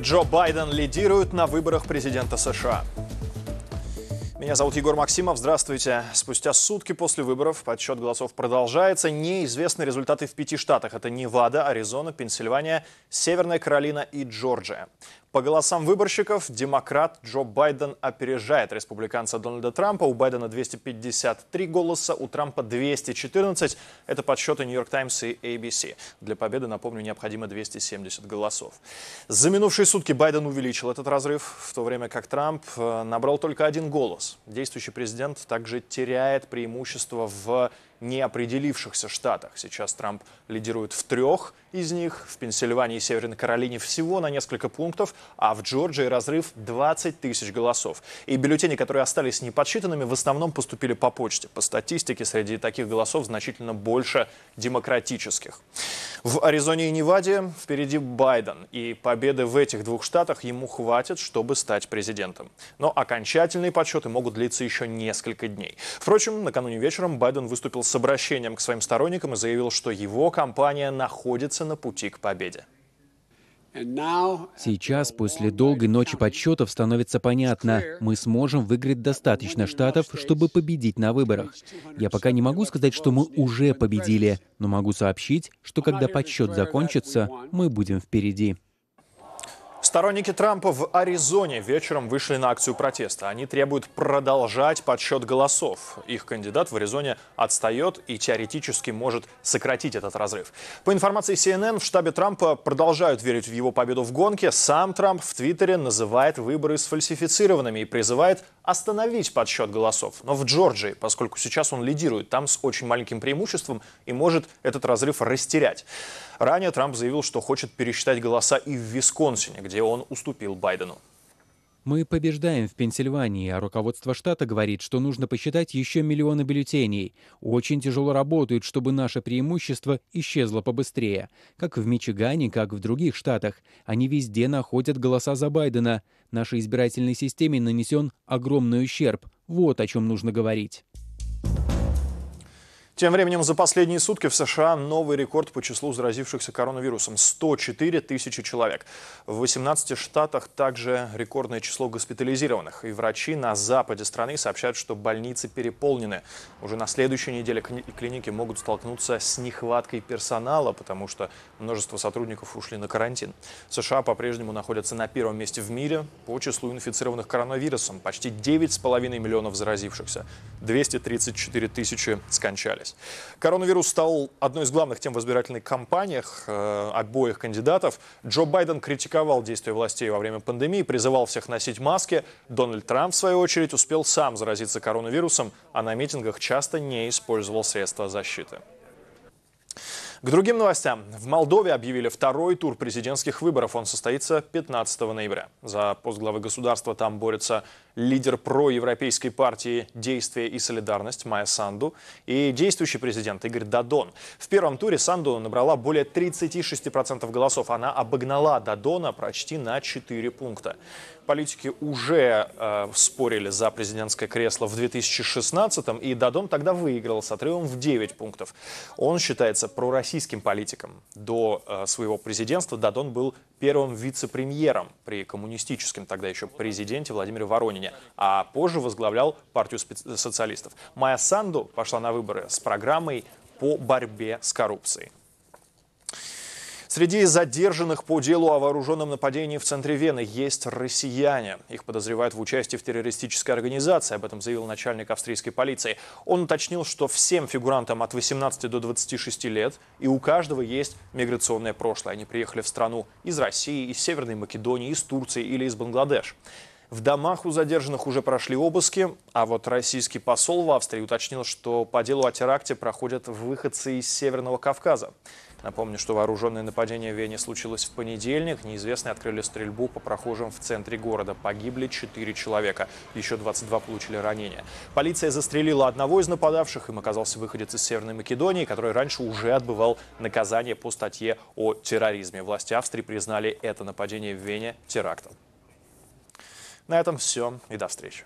Джо Байден лидирует на выборах президента США. Меня зовут Егор Максимов. Здравствуйте. Спустя сутки после выборов подсчет голосов продолжается. Неизвестны результаты в пяти штатах. Это Невада, Аризона, Пенсильвания, Северная Каролина и Джорджия. По голосам выборщиков, демократ Джо Байден опережает республиканца Дональда Трампа. У Байдена 253 голоса, у Трампа 214. Это подсчеты Нью-Йорк Таймс и ABC. Для победы, напомню, необходимо 270 голосов. За минувшие сутки Байден увеличил этот разрыв, в то время как Трамп э, набрал только один голос. Действующий президент также теряет преимущество в неопределившихся штатах. Сейчас Трамп лидирует в трех из них, в Пенсильвании и Северной Каролине всего на несколько пунктов, а в Джорджии разрыв 20 тысяч голосов. И бюллетени, которые остались неподсчитанными, в основном поступили по почте. По статистике, среди таких голосов значительно больше демократических. В Аризоне и Неваде впереди Байден, и победы в этих двух штатах ему хватит, чтобы стать президентом. Но окончательные подсчеты могут длиться еще несколько дней. Впрочем, накануне вечером Байден выступил с обращением к своим сторонникам и заявил, что его компания находится на пути к победе. Сейчас, после долгой ночи подсчетов, становится понятно, мы сможем выиграть достаточно штатов, чтобы победить на выборах. Я пока не могу сказать, что мы уже победили, но могу сообщить, что когда подсчет закончится, мы будем впереди. Сторонники Трампа в Аризоне вечером вышли на акцию протеста. Они требуют продолжать подсчет голосов. Их кандидат в Аризоне отстает и теоретически может сократить этот разрыв. По информации CNN, в штабе Трампа продолжают верить в его победу в гонке. Сам Трамп в Твиттере называет выборы сфальсифицированными и призывает остановить подсчет голосов. Но в Джорджии, поскольку сейчас он лидирует, там с очень маленьким преимуществом и может этот разрыв растерять. Ранее Трамп заявил, что хочет пересчитать голоса и в Висконсине, где где он уступил Байдену. Мы побеждаем в Пенсильвании, а руководство штата говорит, что нужно посчитать еще миллионы бюллетеней. Очень тяжело работают, чтобы наше преимущество исчезло побыстрее. Как в Мичигане, как в других штатах. Они везде находят голоса за Байдена. Нашей избирательной системе нанесен огромный ущерб. Вот о чем нужно говорить. Тем временем за последние сутки в США новый рекорд по числу заразившихся коронавирусом – 104 тысячи человек. В 18 штатах также рекордное число госпитализированных. И врачи на западе страны сообщают, что больницы переполнены. Уже на следующей неделе клиники могут столкнуться с нехваткой персонала, потому что множество сотрудников ушли на карантин. США по-прежнему находятся на первом месте в мире по числу инфицированных коронавирусом. Почти 9,5 миллионов заразившихся. 234 тысячи скончались оказалось. Коронавирус стал одной из главных тем в избирательных кампаниях э, обоих кандидатов. Джо Байден критиковал действия властей во время пандемии, призывал всех носить маски. Дональд Трамп, в свою очередь, успел сам заразиться коронавирусом, а на митингах часто не использовал средства защиты. К другим новостям. В Молдове объявили второй тур президентских выборов. Он состоится 15 ноября. За пост главы государства там борется лидер проевропейской партии «Действие и солидарность» Майя Санду и действующий президент Игорь Дадон. В первом туре Санду набрала более 36% голосов. Она обогнала Дадона почти на 4 пункта. Политики уже э, спорили за президентское кресло в 2016 м и Дадон тогда выиграл с отрывом в 9 пунктов. Он считается пророссийским российским политикам. До э, своего президентства Дадон был первым вице-премьером при коммунистическом тогда еще президенте Владимире Воронине, а позже возглавлял партию э, социалистов. Майя Санду пошла на выборы с программой по борьбе с коррупцией. Среди задержанных по делу о вооруженном нападении в центре Вены есть россияне. Их подозревают в участии в террористической организации. Об этом заявил начальник австрийской полиции. Он уточнил, что всем фигурантам от 18 до 26 лет и у каждого есть миграционное прошлое. Они приехали в страну из России, из Северной Македонии, из Турции или из Бангладеш. В домах у задержанных уже прошли обыски, а вот российский посол в Австрии уточнил, что по делу о теракте проходят выходцы из Северного Кавказа. Напомню, что вооруженное нападение в Вене случилось в понедельник. Неизвестные открыли стрельбу по прохожим в центре города. Погибли 4 человека. Еще 22 получили ранения. Полиция застрелила одного из нападавших. Им оказался выходец из Северной Македонии, который раньше уже отбывал наказание по статье о терроризме. Власти Австрии признали это нападение в Вене терактом. На этом все и до встречи.